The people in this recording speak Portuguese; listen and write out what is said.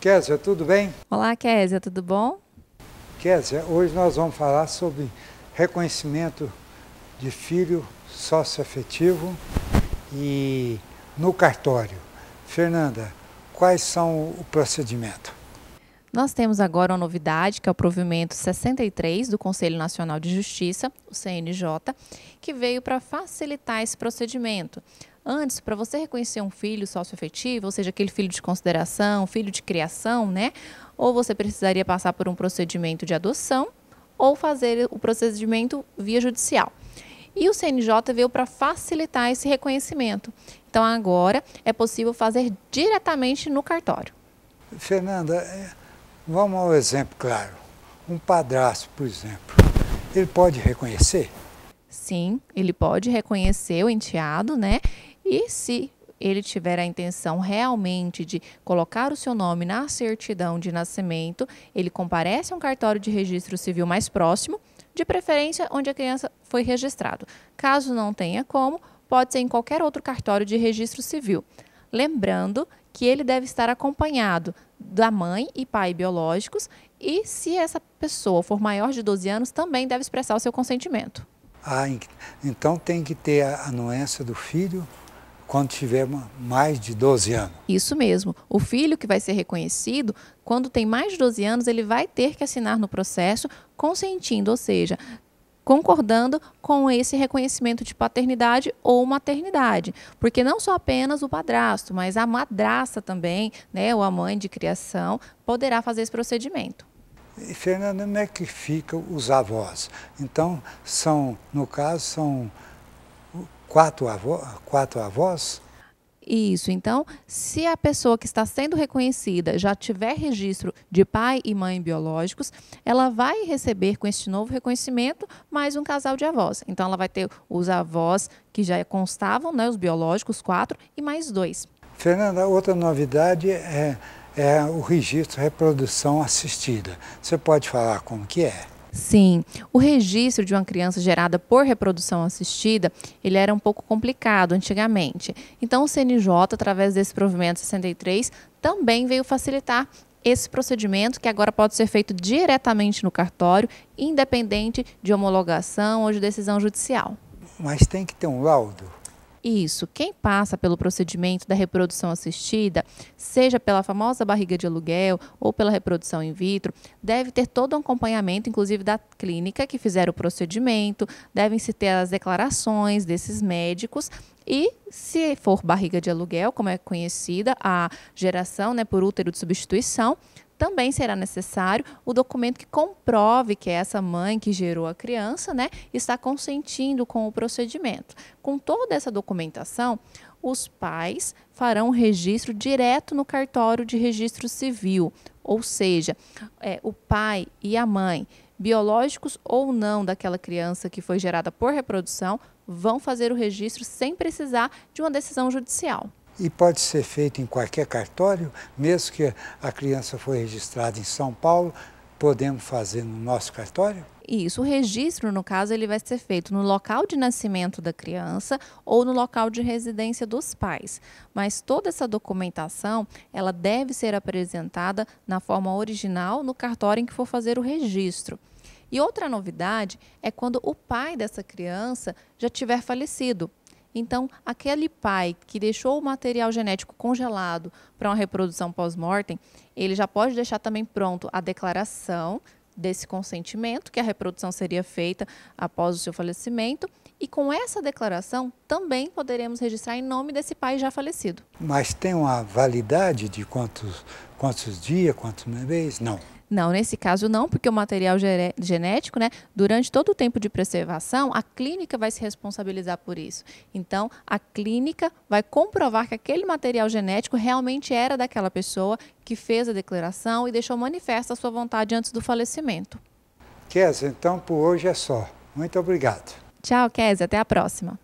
Késia, tudo bem? Olá, Késia, tudo bom? Késia, hoje nós vamos falar sobre reconhecimento de filho sócio-afetivo e no cartório. Fernanda, quais são o procedimento? Nós temos agora uma novidade, que é o provimento 63 do Conselho Nacional de Justiça, o CNJ, que veio para facilitar esse procedimento. Antes, para você reconhecer um filho socioafetivo, ou seja, aquele filho de consideração, filho de criação, né? Ou você precisaria passar por um procedimento de adoção ou fazer o procedimento via judicial. E o CNJ veio para facilitar esse reconhecimento. Então, agora é possível fazer diretamente no cartório. Fernanda, é, vamos ao exemplo claro. Um padrasto, por exemplo, ele pode reconhecer? Sim, ele pode reconhecer o enteado, né? E se ele tiver a intenção realmente de colocar o seu nome na certidão de nascimento, ele comparece a um cartório de registro civil mais próximo, de preferência onde a criança foi registrada. Caso não tenha como, pode ser em qualquer outro cartório de registro civil. Lembrando que ele deve estar acompanhado da mãe e pai biológicos e, se essa pessoa for maior de 12 anos, também deve expressar o seu consentimento. Ah, então tem que ter a anuência do filho, quando tiver mais de 12 anos. Isso mesmo. O filho que vai ser reconhecido, quando tem mais de 12 anos, ele vai ter que assinar no processo consentindo, ou seja, concordando com esse reconhecimento de paternidade ou maternidade, porque não só apenas o padrasto, mas a madrasta também, né, ou a mãe de criação, poderá fazer esse procedimento. E, Fernanda, como é que ficam os avós. Então, são, no caso, são quatro, avó, quatro avós? Isso, então, se a pessoa que está sendo reconhecida já tiver registro de pai e mãe biológicos, ela vai receber com este novo reconhecimento mais um casal de avós. Então, ela vai ter os avós que já constavam, né, os biológicos, quatro, e mais dois. Fernanda, outra novidade é, é o registro reprodução assistida. Você pode falar como que é? Sim, o registro de uma criança gerada por reprodução assistida, ele era um pouco complicado antigamente. Então o CNJ, através desse provimento 63, também veio facilitar esse procedimento que agora pode ser feito diretamente no cartório, independente de homologação ou de decisão judicial. Mas tem que ter um laudo? Isso, quem passa pelo procedimento da reprodução assistida, seja pela famosa barriga de aluguel ou pela reprodução in vitro, deve ter todo um acompanhamento, inclusive da clínica que fizer o procedimento, devem-se ter as declarações desses médicos e se for barriga de aluguel, como é conhecida, a geração né, por útero de substituição, também será necessário o documento que comprove que essa mãe que gerou a criança né, está consentindo com o procedimento. Com toda essa documentação, os pais farão o registro direto no cartório de registro civil, ou seja, é, o pai e a mãe, biológicos ou não daquela criança que foi gerada por reprodução, vão fazer o registro sem precisar de uma decisão judicial e pode ser feito em qualquer cartório, mesmo que a criança foi registrada em São Paulo, podemos fazer no nosso cartório? Isso, o registro, no caso, ele vai ser feito no local de nascimento da criança ou no local de residência dos pais. Mas toda essa documentação, ela deve ser apresentada na forma original no cartório em que for fazer o registro. E outra novidade é quando o pai dessa criança já tiver falecido. Então, aquele pai que deixou o material genético congelado para uma reprodução pós-mortem, ele já pode deixar também pronto a declaração desse consentimento, que a reprodução seria feita após o seu falecimento, e com essa declaração também poderemos registrar em nome desse pai já falecido. Mas tem uma validade de quantos, quantos dias, quantos meses? Não. Não, nesse caso não, porque o material genético, né, durante todo o tempo de preservação, a clínica vai se responsabilizar por isso. Então, a clínica vai comprovar que aquele material genético realmente era daquela pessoa que fez a declaração e deixou manifesta a sua vontade antes do falecimento. Kézia, então por hoje é só. Muito obrigado. Tchau, Kézia. Até a próxima.